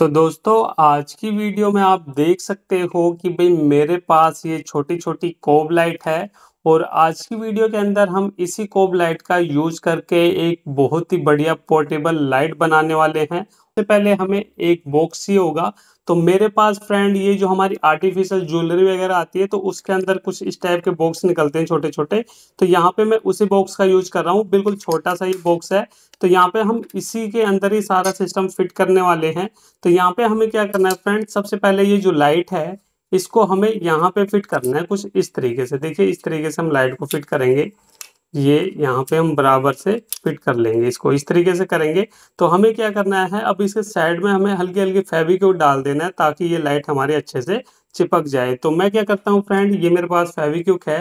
तो दोस्तों आज की वीडियो में आप देख सकते हो कि भाई मेरे पास ये छोटी छोटी कोब लाइट है और आज की वीडियो के अंदर हम इसी कोब लाइट का यूज करके एक बहुत ही बढ़िया पोर्टेबल लाइट बनाने वाले हैं सबसे पहले हमें एक बॉक्स ही होगा तो मेरे पास फ्रेंड ये जो हमारी आर्टिफिशियल ज्वेलरी वगैरह आती है तो उसके अंदर कुछ इस टाइप के बॉक्स निकलते हैं छोटे छोटे तो यहाँ पे मैं उसी बॉक्स का यूज कर रहा हूँ बिल्कुल छोटा सा ये बॉक्स है तो यहाँ पे हम इसी के अंदर ही सारा सिस्टम फिट करने वाले हैं तो यहाँ पे हमें क्या करना है फ्रेंड सबसे पहले ये जो लाइट है इसको हमें यहाँ पे फिट करना है कुछ इस तरीके से देखिए इस तरीके से हम लाइट को फिट करेंगे ये यहाँ पे हम बराबर से फिट कर लेंगे इसको इस तरीके से करेंगे तो हमें क्या करना है अब इसके साइड में हमें हल्की हल्की को डाल देना है ताकि ये लाइट हमारे अच्छे से चिपक जाए तो मैं क्या करता हूँ फ्रेंड ये मेरे पास क्यूक है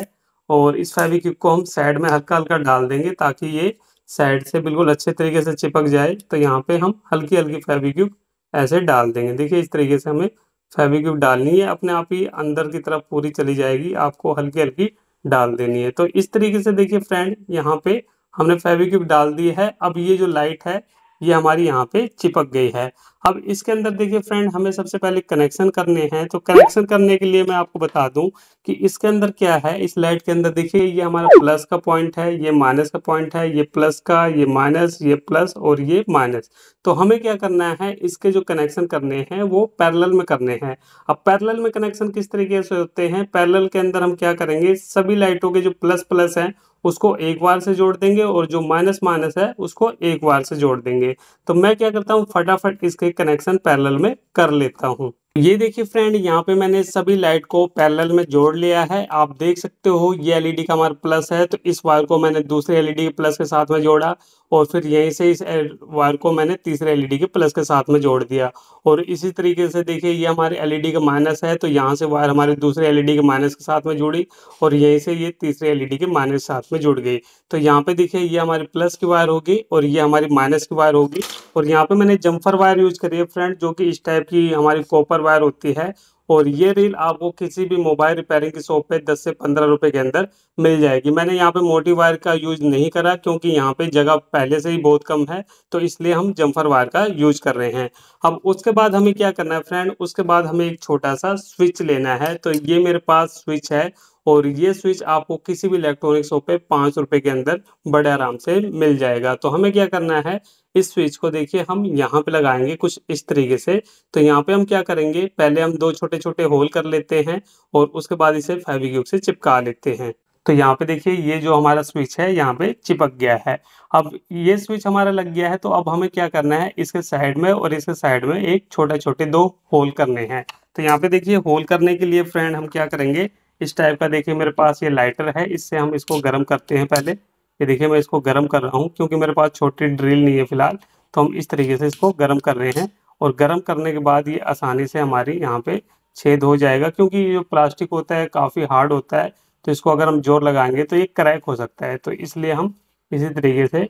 और इस क्यूक को हम साइड में हल्का हल्का डाल देंगे ताकि ये साइड से बिल्कुल अच्छे तरीके से चिपक जाए तो यहाँ पे हम हल्की हल्की फेबी क्यूक ऐसे डाल देंगे देखिए इस तरीके से हमें फेबी क्यूक डालनी है अपने आप ही अंदर की तरफ पूरी चली जाएगी आपको हल्की हल्की डाल देनी है तो इस तरीके से देखिए फ्रेंड यहाँ पे हमने फेविक्यूब डाल दी है अब ये जो लाइट है ये हमारी यहाँ पे चिपक गई है अब इसके अंदर देखिए फ्रेंड हमें सबसे पहले कनेक्शन करने हैं तो कनेक्शन करने के लिए मैं आपको बता दूं कि इसके अंदर क्या है इस लाइट के अंदर देखिए ये हमारा प्लस का पॉइंट है ये माइनस का पॉइंट है ये प्लस का ये माइनस ये प्लस और ये माइनस तो हमें क्या करना है इसके जो कनेक्शन करने हैं वो पैरल में करने हैं अब पैरल में कनेक्शन किस तरीके से होते हैं पैरल के अंदर हम क्या करेंगे सभी लाइटों के जो प्लस प्लस हैं उसको एक बार से जोड़ देंगे और जो माइनस माइनस है उसको एक बार से जोड़ देंगे तो मैं क्या करता हूँ फटाफट इसके कनेक्शन पैरेलल में कर लेता हूँ ये देखिए फ्रेंड यहाँ पे मैंने सभी लाइट को पैरेलल में जोड़ लिया है आप देख सकते हो ये एलईडी का हमारा प्लस है तो इस वायर को मैंने दूसरे एलईडी के प्लस के साथ में जोड़ा और फिर यहीं से इस वायर को मैंने तीसरे एलईडी के प्लस के साथ में जोड़ दिया और इसी तरीके से देखिए ये हमारे एलईडी का माइनस है तो यहाँ से वायर हमारे दूसरे एलईडी के माइनस के साथ में जुड़ी और यहीं से ये तीसरे एलईडी के माइनस साथ में जुड़ गई तो यहाँ पे देखिए ये हमारे प्लस की वायर होगी और ये हमारी माइनस की वायर होगी और यहाँ पे मैंने जम्फर वायर यूज करी है फ्रेंड जो कि इस टाइप की हमारी कॉपर कॉपर वायर होती है और ये रील आपको किसी भी मोबाइल रिपेयरिंग की शॉप पे 10 से 15 रुपए के अंदर मिल जाएगी मैंने यहाँ पे मोटी वायर का यूज नहीं करा क्योंकि यहाँ पे जगह पहले से ही बहुत कम है तो इसलिए हम जम्फर वायर का यूज कर रहे हैं अब उसके बाद हमें क्या करना है फ्रेंड उसके बाद हमें एक छोटा सा स्विच लेना है तो ये मेरे पास स्विच है और ये स्विच आपको किसी भी इलेक्ट्रॉनिक शॉप पे पाँच रुपये के अंदर बड़े आराम से मिल जाएगा तो हमें क्या करना है इस स्विच को देखिए हम यहाँ पे लगाएंगे कुछ इस तरीके से तो यहाँ पे हम क्या करेंगे पहले हम दो छोटे छोटे होल कर लेते हैं और उसके बाद इसे फेविक्यूब से चिपका लेते हैं तो यहाँ पे देखिए ये जो हमारा स्विच है यहाँ पे चिपक गया है अब ये स्विच हमारा लग गया है तो अब हमें क्या करना है इसके साइड में और इसके साइड में एक छोटे छोटे दो होल करने हैं तो यहाँ पे देखिए होल करने के लिए फ्रेंड हम क्या करेंगे इस टाइप का देखिए मेरे पास ये लाइटर है इससे हम इसको गर्म करते हैं पहले ये देखिए मैं इसको गर्म कर रहा हूँ क्योंकि मेरे पास छोटी ड्रिल नहीं है फिलहाल तो हम इस तरीके से इसको गर्म कर रहे हैं और गर्म करने के बाद ये आसानी से हमारी यहाँ पे छेद हो जाएगा क्योंकि ये प्लास्टिक होता है काफ़ी हार्ड होता है तो इसको अगर हम जोर लगाएंगे तो ये क्रैक हो सकता है तो इसलिए हम इसी तरीके से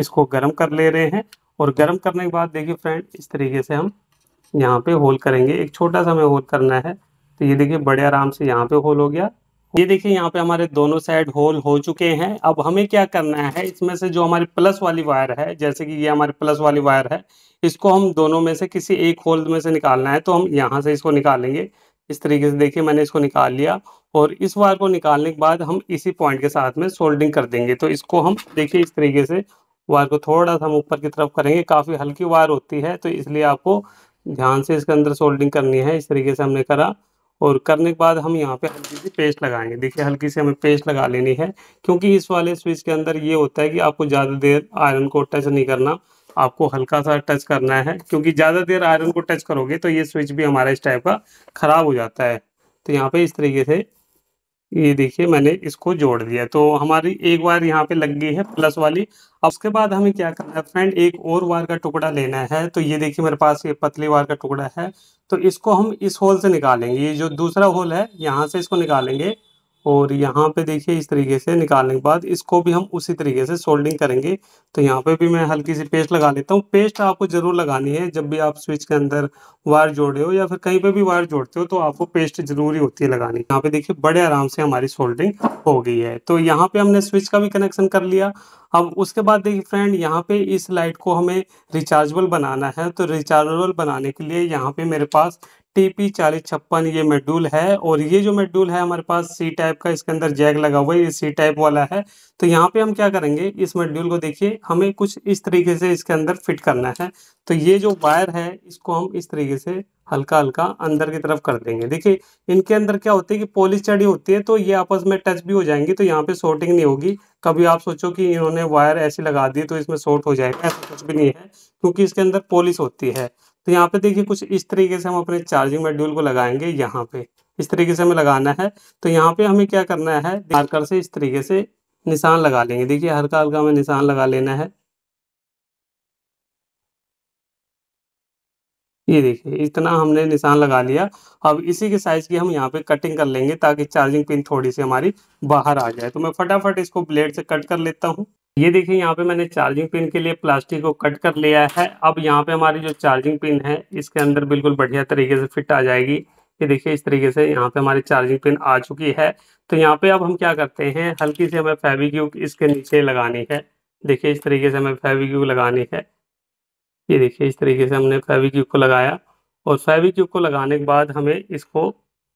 इसको गर्म कर ले रहे हैं और गर्म करने के बाद देखिए फ्रेंड इस तरीके से हम यहाँ पे होल करेंगे एक छोटा सा हमें होल करना है तो ये देखिए बड़े आराम से यहाँ पे होल हो गया ये देखिए यहाँ पे हमारे दोनों साइड होल हो चुके हैं अब हमें क्या करना है इसमें से जो हमारी प्लस वाली वायर है जैसे कि ये हमारी प्लस वाली वायर है इसको हम दोनों में से किसी एक होल में से निकालना है तो हम यहाँ से इसको निकालेंगे इस तरीके से देखिए मैंने इसको निकाल लिया और इस वायर को निकालने के बाद हम इसी पॉइंट के साथ में सोल्डिंग कर देंगे तो इसको हम देखिए इस तरीके से वायर को थोड़ा सा हम ऊपर की तरफ करेंगे काफ़ी हल्की वायर होती है तो इसलिए आपको ध्यान से इसके अंदर सोल्डिंग करनी है इस तरीके से हमने करा और करने के बाद हम यहाँ पे हल्की सी पेस्ट लगाएंगे देखिए हल्की सी हमें पेस्ट लगा लेनी है क्योंकि इस वाले स्विच के अंदर ये होता है कि आपको ज़्यादा देर आयरन को टच नहीं करना आपको हल्का सा टच करना है क्योंकि ज़्यादा देर आयरन को टच करोगे तो ये स्विच भी हमारा इस टाइप का ख़राब हो जाता है तो यहाँ पे इस तरीके से ये देखिए मैंने इसको जोड़ दिया तो हमारी एक वायर यहाँ पे लग गई है प्लस वाली अब उसके बाद हमें क्या करना है फ्रेंड एक और वार का टुकड़ा लेना है तो ये देखिए मेरे पास ये पतली वार का टुकड़ा है तो इसको हम इस होल से निकालेंगे ये जो दूसरा होल है यहाँ से इसको निकालेंगे और यहाँ पे देखिए इस तरीके से निकालने के बाद इसको भी हम उसी तरीके से सोल्डिंग करेंगे तो यहाँ पे भी मैं हल्की सी पेस्ट लगा लेता हूँ पेस्ट आपको ज़रूर लगानी है जब भी आप स्विच के अंदर वायर जोड़े हो या फिर कहीं पे भी वायर जोड़ते हो तो आपको पेस्ट ज़रूरी होती है लगानी यहाँ पे देखिए बड़े आराम से हमारी सोल्डिंग हो गई है तो यहाँ पे हमने स्विच का भी कनेक्शन कर लिया अब उसके बाद देखिए फ्रेंड यहाँ पे इस लाइट को हमें रिचार्जेबल बनाना है तो रिचार्जेबल बनाने के लिए यहाँ पे मेरे पास टीपी चालीस छप्पन ये मेड्यूल है और ये जो मेड्यूल है हमारे पास सी टाइप का इसके अंदर जैग लगा हुआ है ये सी टाइप वाला है तो यहाँ पे हम क्या करेंगे इस मेड्यूल को देखिए हमें कुछ इस तरीके से इसके अंदर फिट करना है तो ये जो वायर है इसको हम इस तरीके से हल्का हल्का अंदर की तरफ कर देंगे देखिए इनके अंदर क्या होती है कि पॉलिश चढ़ी होती है तो ये आपस में टच भी हो जाएंगी तो यहाँ पे शॉर्टिंग नहीं होगी कभी आप सोचो कि इन्होंने वायर ऐसे लगा दी तो इसमें शॉर्ट हो जाएगा ऐसा कुछ भी नहीं है क्योंकि इसके अंदर पॉलिश होती है तो यहाँ पे देखिए कुछ इस तरीके से हम अपने चार्जिंग मेड्यूल को लगाएंगे यहाँ पे इस तरीके से हमें लगाना है तो यहाँ पे हमें क्या करना है मार्कर से इस तरीके से निशान लगा लेंगे देखिए हल्का हल्का हमें निशान लगा लेना है ये देखिए इतना हमने निशान लगा लिया अब इसी के साइज की हम यहाँ पे कटिंग कर लेंगे ताकि चार्जिंग पिन थोड़ी सी हमारी बाहर आ जाए तो मैं फटाफट इसको ब्लेड से कट कर लेता हूँ ये देखिए यहाँ पे मैंने चार्जिंग पिन के लिए प्लास्टिक को कट कर लिया है अब यहाँ पे हमारी जो चार्जिंग पिन है इसके अंदर बिल्कुल बढ़िया तरीके से फिट आ जाएगी ये देखिए इस तरीके से यहाँ पे हमारी चार्जिंग पिन आ चुकी है तो यहाँ पे अब हम क्या करते हैं हल्की से हमें फेविक्यूक इसके नीचे लगानी है देखिए इस तरीके से हमें फेविक्यूक लगानी है ये देखिए इस तरीके से हमने फेविक्यूक को लगाया और फेविक्यूक को लगाने के बाद हमें इसको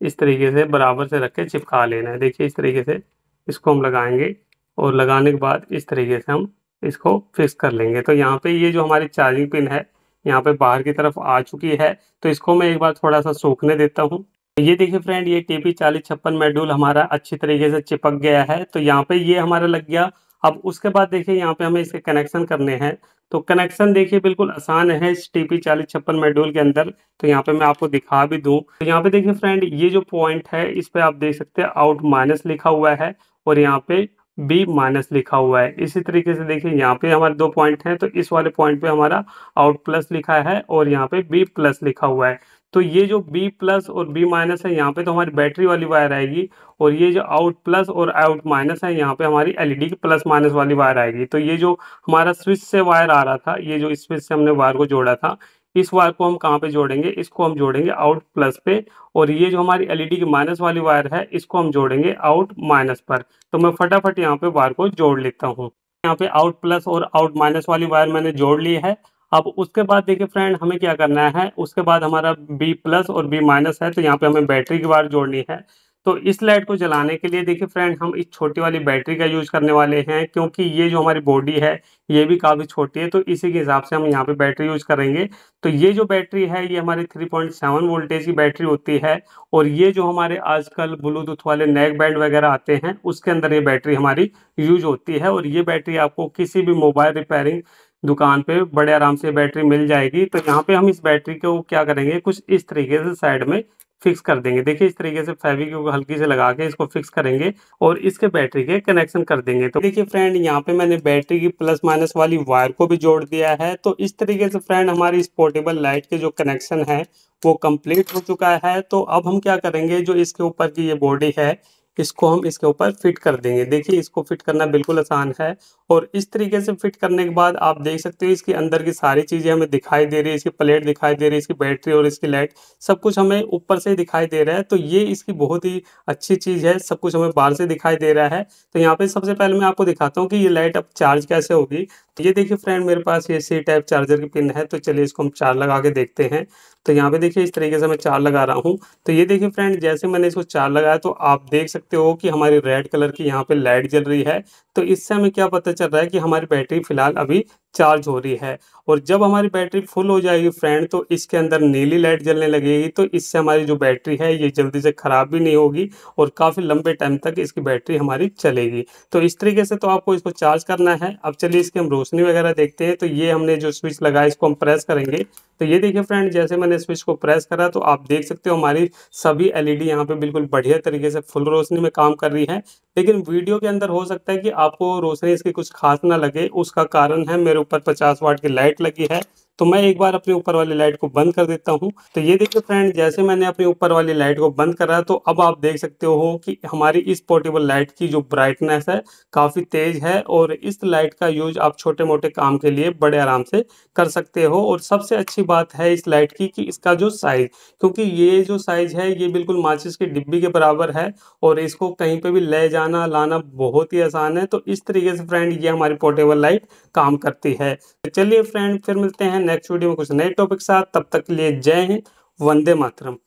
इस तरीके से बराबर से रख के चिपका लेना है देखिए इस तरीके से इसको हम लगाएंगे और लगाने के बाद इस तरीके से हम इसको फिक्स कर लेंगे तो यहाँ पे ये जो हमारी चार्जिंग पिन है यहाँ पे बाहर की तरफ आ चुकी है तो इसको मैं एक बार थोड़ा सा सूखने देता हूँ ये देखिए फ्रेंड ये टीपी चालीस छप्पन मेड्यूल हमारा अच्छी तरीके से चिपक गया है तो यहाँ पे ये हमारा लग गया अब उसके बाद देखिए यहाँ पे हमें इसके कनेक्शन करने हैं तो कनेक्शन देखिए बिल्कुल आसान है इस टी पी चालीस छप्पन मेड्यूल के अंदर तो यहाँ पे मैं आपको दिखा भी दूँ तो यहाँ पे देखिए फ्रेंड ये जो पॉइंट है इस पर आप देख सकते हैं आउट माइनस लिखा हुआ है और यहाँ पे बी माइनस लिखा हुआ है इसी तरीके से देखिए यहाँ पे हमारे दो पॉइंट हैं तो इस वाले पॉइंट पे हमारा आउट प्लस लिखा है और यहाँ पे बी प्लस लिखा हुआ है तो ये जो बी प्लस और बी माइनस है यहाँ पे तो हमारी बैटरी वाली वायर आएगी और ये जो आउट प्लस और आउट माइनस है यहाँ पे हमारी एलईडी की प्लस माइनस वाली वायर आएगी तो ये जो हमारा स्विच से वायर आ रहा था ये जो स्विच से हमने वायर को जोड़ा था इस वायर को हम कहाँ पे जोड़ेंगे इसको हम जोड़ेंगे आउट प्लस पे और ये जो हमारी एलईडी e की माइनस वाली वायर है इसको हम जोड़ेंगे आउट माइनस पर तो मैं फटाफट यहाँ पे वायर को जोड़ लेता हूँ यहाँ पे आउट प्लस और आउट माइनस वाली वायर मैंने जोड़ ली है अब उसके बाद देखिए फ्रेंड हमें क्या करना है उसके बाद हमारा बी प्लस और बी माइनस है तो यहाँ पे हमें बैटरी की वायर जोड़नी है तो इस लाइट को जलाने के लिए देखिए फ्रेंड हम इस छोटी वाली बैटरी का यूज करने वाले हैं क्योंकि ये जो हमारी बॉडी है ये भी काफ़ी छोटी है तो इसी के हिसाब से हम यहाँ पे बैटरी यूज करेंगे तो ये जो बैटरी है ये हमारी 3.7 वोल्टेज की बैटरी होती है और ये जो हमारे आजकल ब्लूटूथ वाले नेक बैंड वगैरह आते हैं उसके अंदर ये बैटरी हमारी यूज होती है और ये बैटरी आपको किसी भी मोबाइल रिपेयरिंग दुकान पे बड़े आराम से बैटरी मिल जाएगी तो यहाँ पे हम इस बैटरी को क्या करेंगे कुछ इस तरीके से साइड में फिक्स कर देंगे देखिए इस तरीके से फैब्रिक को हल्की से लगा के इसको फिक्स करेंगे और इसके बैटरी के कनेक्शन कर देंगे तो देखिए फ्रेंड यहाँ पे मैंने बैटरी की प्लस माइनस वाली वायर को भी जोड़ दिया है तो इस तरीके से फ्रेंड हमारी इस पोर्टेबल लाइट के जो कनेक्शन है वो कंप्लीट हो चुका है तो अब हम क्या करेंगे जो इसके ऊपर की ये बॉडी है इसको हम इसके ऊपर फिट कर देंगे देखिए इसको फिट करना बिल्कुल आसान है और इस तरीके से फिट करने के बाद आप देख सकते हो इसके अंदर की सारी चीज़ें हमें दिखाई दे रही है इसकी प्लेट दिखाई दे रही है इसकी बैटरी और इसकी लाइट सब कुछ हमें ऊपर से दिखाई दे रहा है तो ये इसकी बहुत ही अच्छी चीज़ है सब कुछ हमें बाहर से दिखाई दे रहा है तो यहाँ पे सबसे पहले मैं आपको दिखाता हूँ कि ये लाइट अब चार्ज कैसे होगी तो ये देखिए फ्रेंड मेरे पास ये सी टाइप चार्जर की पिन है तो चलिए इसको हम चार्ज लगा के देखते हैं तो यहाँ पे देखिए इस तरीके से मैं चार लगा रहा हूँ तो ये देखिए फ्रेंड जैसे मैंने इसको चार लगाया तो आप देख सकते हो कि हमारी रेड कलर की यहाँ पे लाइट जल रही है तो इससे हमें क्या पता चल रहा है कि हमारी बैटरी फिलहाल अभी चार्ज हो रही है और जब हमारी बैटरी फुल हो जाएगी फ्रेंड तो इसके अंदर नीली लाइट जलने लगेगी तो इससे हमारी जो बैटरी है ये जल्दी से ख़राब भी नहीं होगी और काफ़ी लंबे टाइम तक इसकी बैटरी हमारी चलेगी तो इस तरीके से तो आपको इसको चार्ज करना है अब चलिए इसकी हम रोशनी वगैरह देखते हैं तो ये हमने जो स्विच लगाया इसको हम प्रेस करेंगे तो ये देखिए फ्रेंड जैसे मैंने स्विच को प्रेस करा तो आप देख सकते हो हमारी सभी एल यहाँ पे बिल्कुल बढ़िया तरीके से फुल रोशनी में काम कर रही है लेकिन वीडियो के अंदर हो सकता है कि आपको रोशनी इसकी कुछ खास ना लगे उसका कारण है मेरे ऊपर पचास वाट की लाइट लगी है तो मैं एक बार अपने ऊपर वाली लाइट को बंद कर देता हूँ तो ये देखिए फ्रेंड जैसे मैंने अपने ऊपर वाली लाइट को बंद करा तो अब आप देख सकते हो कि हमारी इस पोर्टेबल लाइट की जो ब्राइटनेस है काफ़ी तेज़ है और इस लाइट का यूज आप छोटे मोटे काम के लिए बड़े आराम से कर सकते हो और सबसे अच्छी बात है इस लाइट की कि इसका जो साइज़ क्योंकि ये जो साइज़ है ये बिल्कुल माचिस के डिब्बी के बराबर है और इसको कहीं पर भी ले जाना लाना बहुत ही आसान है तो इस तरीके से फ्रेंड ये हमारी पोर्टेबल लाइट काम करती है तो चलिए फ्रेंड फिर मिलते हैं नेक्स्ट वीडियो में कुछ नए टॉपिक साथ तब तक के लिए जय हिंद वंदे मातरम